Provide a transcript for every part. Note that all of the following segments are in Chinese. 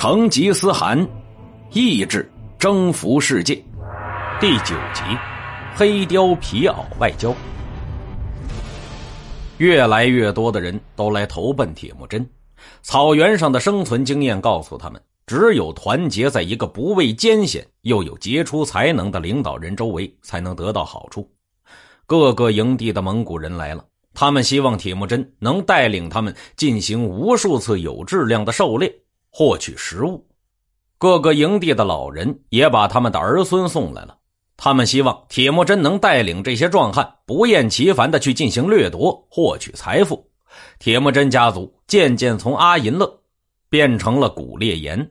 成吉思汗，意志征服世界，第九集，黑貂皮袄外交。越来越多的人都来投奔铁木真。草原上的生存经验告诉他们，只有团结在一个不畏艰险又有杰出才能的领导人周围，才能得到好处。各个营地的蒙古人来了，他们希望铁木真能带领他们进行无数次有质量的狩猎。获取食物，各个营地的老人也把他们的儿孙送来了。他们希望铁木真能带领这些壮汉不厌其烦的去进行掠夺，获取财富。铁木真家族渐渐从阿银勒变成了古烈岩，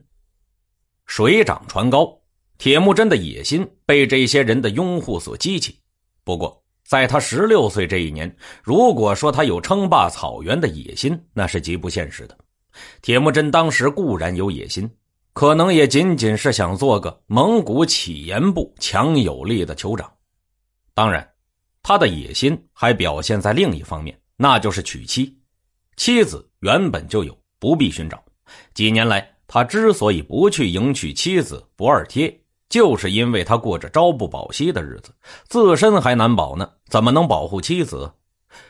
水涨船高。铁木真的野心被这些人的拥护所激起。不过，在他十六岁这一年，如果说他有称霸草原的野心，那是极不现实的。铁木真当时固然有野心，可能也仅仅是想做个蒙古乞颜部强有力的酋长。当然，他的野心还表现在另一方面，那就是娶妻。妻子原本就有，不必寻找。几年来，他之所以不去迎娶妻子不二贴，就是因为他过着朝不保夕的日子，自身还难保呢，怎么能保护妻子？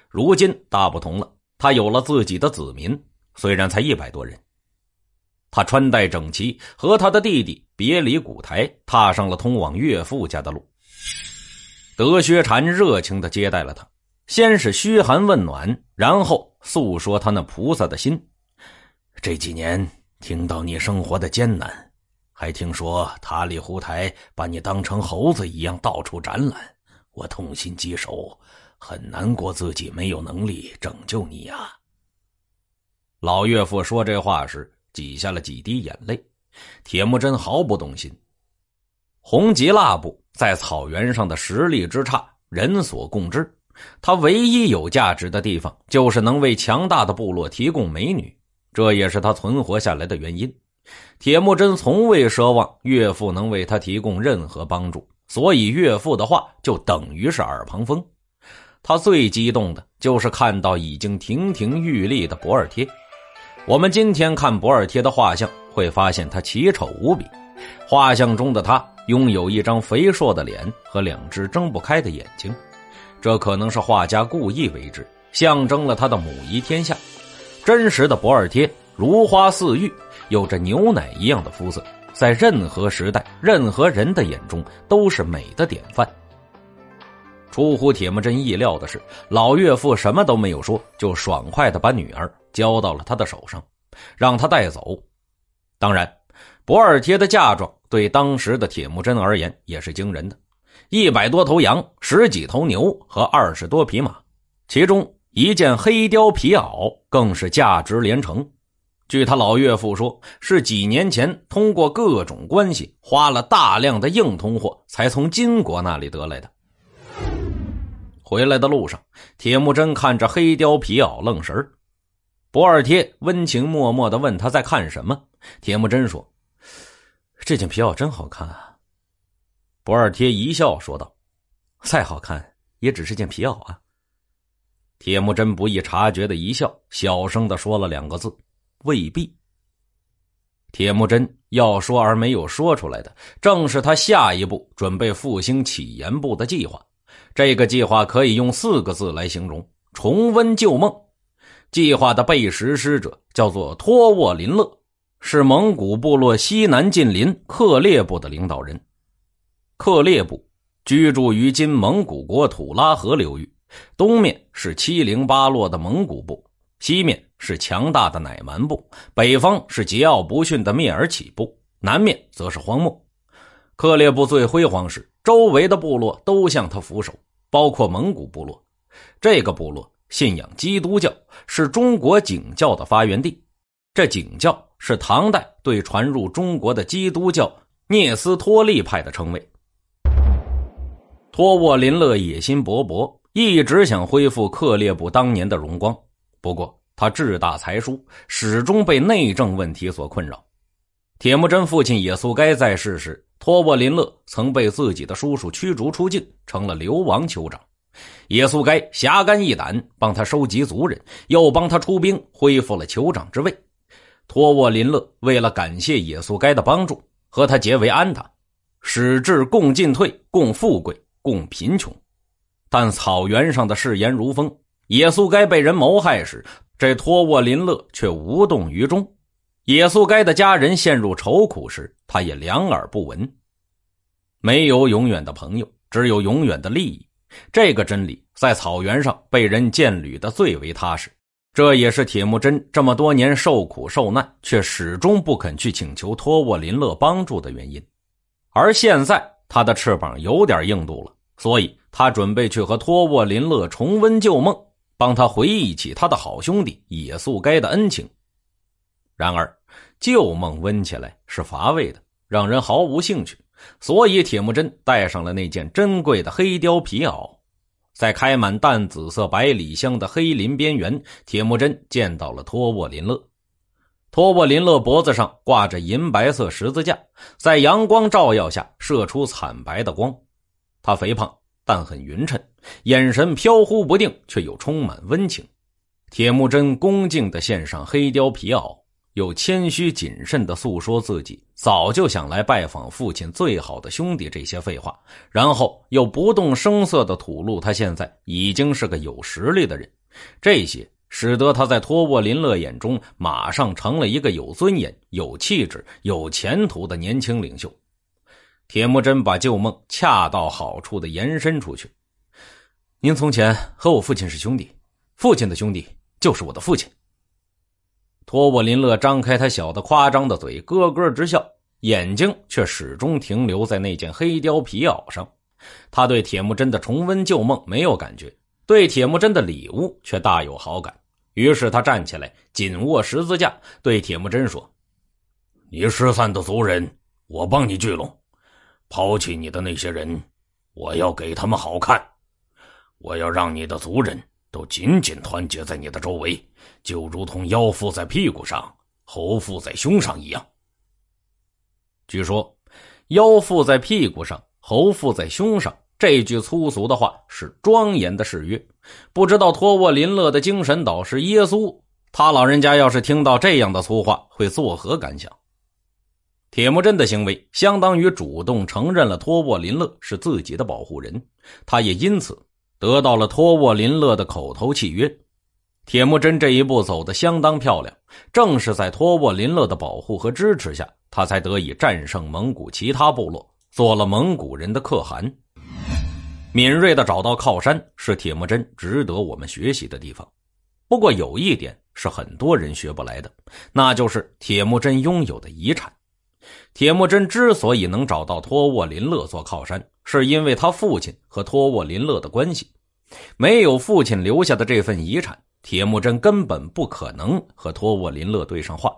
如今大不同了，他有了自己的子民。虽然才一百多人，他穿戴整齐，和他的弟弟别离古台，踏上了通往岳父家的路。德薛禅热情的接待了他，先是嘘寒问暖，然后诉说他那菩萨的心。这几年听到你生活的艰难，还听说塔里胡台把你当成猴子一样到处展览，我痛心疾首，很难过自己没有能力拯救你啊。老岳父说这话时挤下了几滴眼泪，铁木真毫不动心。红吉拉布在草原上的实力之差，人所共知。他唯一有价值的地方，就是能为强大的部落提供美女，这也是他存活下来的原因。铁木真从未奢望岳父能为他提供任何帮助，所以岳父的话就等于是耳旁风。他最激动的就是看到已经亭亭玉立的博尔贴。我们今天看博尔贴的画像，会发现他奇丑无比。画像中的他拥有一张肥硕的脸和两只睁不开的眼睛，这可能是画家故意为之，象征了他的母仪天下。真实的博尔贴如花似玉，有着牛奶一样的肤色，在任何时代、任何人的眼中都是美的典范。出乎铁木真意料的是，老岳父什么都没有说，就爽快地把女儿。交到了他的手上，让他带走。当然，博尔贴的嫁妆对当时的铁木真而言也是惊人的：一百多头羊、十几头牛和二十多匹马，其中一件黑貂皮袄更是价值连城。据他老岳父说，是几年前通过各种关系花了大量的硬通货才从金国那里得来的。回来的路上，铁木真看着黑貂皮袄，愣神儿。博尔贴温情脉脉的问他在看什么，铁木真说：“这件皮袄真好看。”啊。”博尔贴一笑说道：“再好看也只是件皮袄啊。”铁木真不易察觉的一笑，小声的说了两个字：“未必。”铁木真要说而没有说出来的，正是他下一步准备复兴起言部的计划。这个计划可以用四个字来形容：重温旧梦。计划的被实施者叫做托沃林勒，是蒙古部落西南近邻克烈部的领导人。克烈部居住于今蒙古国土拉河流域，东面是七零八落的蒙古部，西面是强大的乃蛮部，北方是桀骜不驯的蔑尔乞部，南面则是荒漠。克列部最辉煌时，周围的部落都向他俯首，包括蒙古部落这个部落。信仰基督教是中国景教的发源地，这景教是唐代对传入中国的基督教聂斯托利派的称谓。托沃林勒野心勃勃，一直想恢复克烈部当年的荣光。不过他志大才疏，始终被内政问题所困扰。铁木真父亲也速该在世时，托沃林勒曾被自己的叔叔驱逐出境，成了流亡酋长。野素该侠肝义胆，帮他收集族人，又帮他出兵，恢复了酋长之位。托沃林勒为了感谢野素该的帮助，和他结为安达，使至共进退、共富贵、共贫穷。但草原上的誓言如风，野素该被人谋害时，这托沃林勒却无动于衷；野素该的家人陷入愁苦时，他也两耳不闻。没有永远的朋友，只有永远的利益。这个真理在草原上被人践履的最为踏实，这也是铁木真这么多年受苦受难却始终不肯去请求托沃林勒帮助的原因。而现在他的翅膀有点硬度了，所以他准备去和托沃林勒重温旧梦，帮他回忆起他的好兄弟野速该的恩情。然而，旧梦温起来是乏味的，让人毫无兴趣。所以，铁木真带上了那件珍贵的黑貂皮袄，在开满淡紫色百里香的黑林边缘，铁木真见到了托沃林勒。托沃林勒脖子上挂着银白色十字架，在阳光照耀下射出惨白的光。他肥胖但很匀称，眼神飘忽不定却又充满温情。铁木真恭敬地献上黑貂皮袄。又谦虚谨慎地诉说自己早就想来拜访父亲最好的兄弟这些废话，然后又不动声色地吐露他现在已经是个有实力的人。这些使得他在托沃林勒眼中马上成了一个有尊严、有气质、有前途的年轻领袖。铁木真把旧梦恰到好处地延伸出去。您从前和我父亲是兄弟，父亲的兄弟就是我的父亲。托沃林勒张开他小的夸张的嘴，咯咯直笑，眼睛却始终停留在那件黑貂皮袄上。他对铁木真的重温旧梦没有感觉，对铁木真的礼物却大有好感。于是他站起来，紧握十字架，对铁木真说：“你失散的族人，我帮你聚拢；抛弃你的那些人，我要给他们好看。我要让你的族人。”都紧紧团结在你的周围，就如同腰附在屁股上，喉附在胸上一样。据说“腰附在屁股上，喉附在胸上”这句粗俗的话是庄严的誓约。不知道托沃林勒的精神导师耶稣，他老人家要是听到这样的粗话，会作何感想？铁木真的行为相当于主动承认了托沃林勒是自己的保护人，他也因此。得到了托沃林勒的口头契约，铁木真这一步走的相当漂亮。正是在托沃林勒的保护和支持下，他才得以战胜蒙古其他部落，做了蒙古人的可汗。敏锐的找到靠山，是铁木真值得我们学习的地方。不过有一点是很多人学不来的，那就是铁木真拥有的遗产。铁木真之所以能找到托沃林勒做靠山。是因为他父亲和托沃林勒的关系，没有父亲留下的这份遗产，铁木真根本不可能和托沃林勒对上话。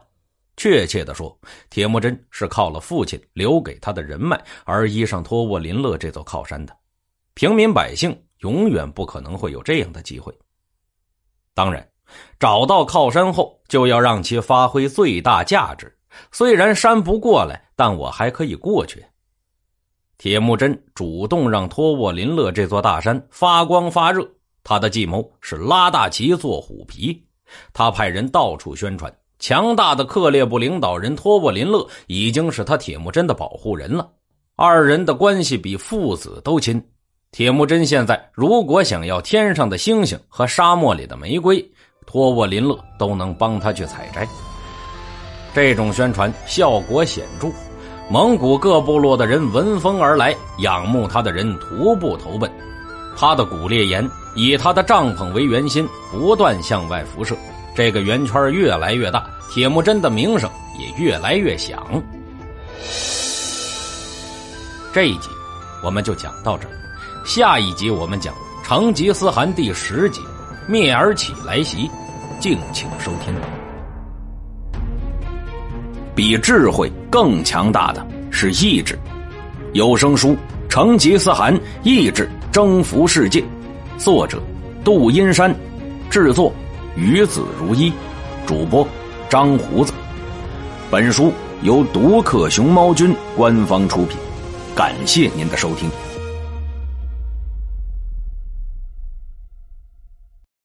确切的说，铁木真是靠了父亲留给他的人脉而依上托沃林勒这座靠山的。平民百姓永远不可能会有这样的机会。当然，找到靠山后，就要让其发挥最大价值。虽然山不过来，但我还可以过去。铁木真主动让托沃林勒这座大山发光发热，他的计谋是拉大旗做虎皮。他派人到处宣传，强大的克烈部领导人托沃林勒已经是他铁木真的保护人了，二人的关系比父子都亲。铁木真现在如果想要天上的星星和沙漠里的玫瑰，托沃林勒都能帮他去采摘。这种宣传效果显著。蒙古各部落的人闻风而来，仰慕他的人徒步投奔。他的骨裂岩以他的帐篷为圆心，不断向外辐射，这个圆圈越来越大，铁木真的名声也越来越响。这一集我们就讲到这儿，下一集我们讲成吉思汗第十集，蔑尔乞来袭，敬请收听。比智慧更强大的是意志。有声书《成吉思汗：意志征服世界》，作者杜阴山，制作与子如一，主播张胡子。本书由独克熊猫君官方出品，感谢您的收听。